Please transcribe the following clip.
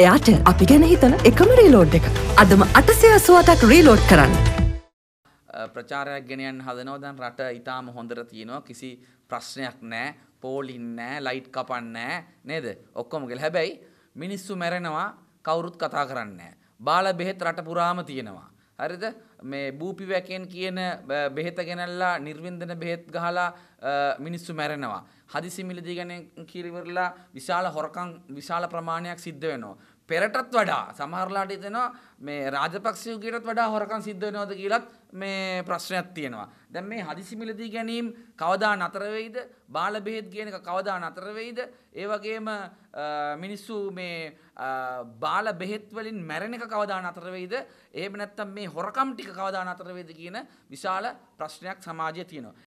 එයාට අපි ගැන හිතන එකම රීලෝඩ් එක අදම අටසය අසුවටක් රීලෝඩ් කරන්න ප්‍රචාරයක් ගෙනයන් හදනෝදන් රට ඉතාම හොඳර තියෙනවා කිසි ප්‍රශ්නයක් නෑ පෝලින් නෑ ලයිට් කපන්න නෑ නේද ඔක්කොමගෙල් හැබැයි මිනිස්සු මැරෙනවා කවුරුත් කතා කරන්න බාල බෙහෙත් රට පුරාම තියෙනවා හරිද මේ බූපිවැකෙන් කියන බෙහෙත ගෙනල්ලා නිර්වින්දන බෙහෙත් ගහලා මිනිස්සු මැරෙනවා. හදිසි මිලදී ගැන කිරිවරලා විශාල හොරකම් විශාල ප්‍රමාණයක් සිද්ධ වෙනවා. පෙරටත් වඩා සමහරලාට හිතෙනවා මේ රාජපක්ෂයුගයටත් වඩා හොරකම් සිද්ධ වෙනවද කියලත් මේ ප්‍රශ්නයක් තියෙනවා. දැන් මේ හදිසි මිලදී ගැනීම කවදා නතර වෙයිද? බාල බෙහෙත් කියන එක කවදා නතර වෙයිද? ඒ වගේම මිනිස්සු මේ බාල බෙහෙත් වලින් මැරෙන එක කවදා නතර වෙයිද? එහෙම නැත්නම් මේ හොරකම් ටික කවදා නතර වෙයිද කියන විශාල ප්‍රශ්නයක් සමාජයේ තියෙනවා.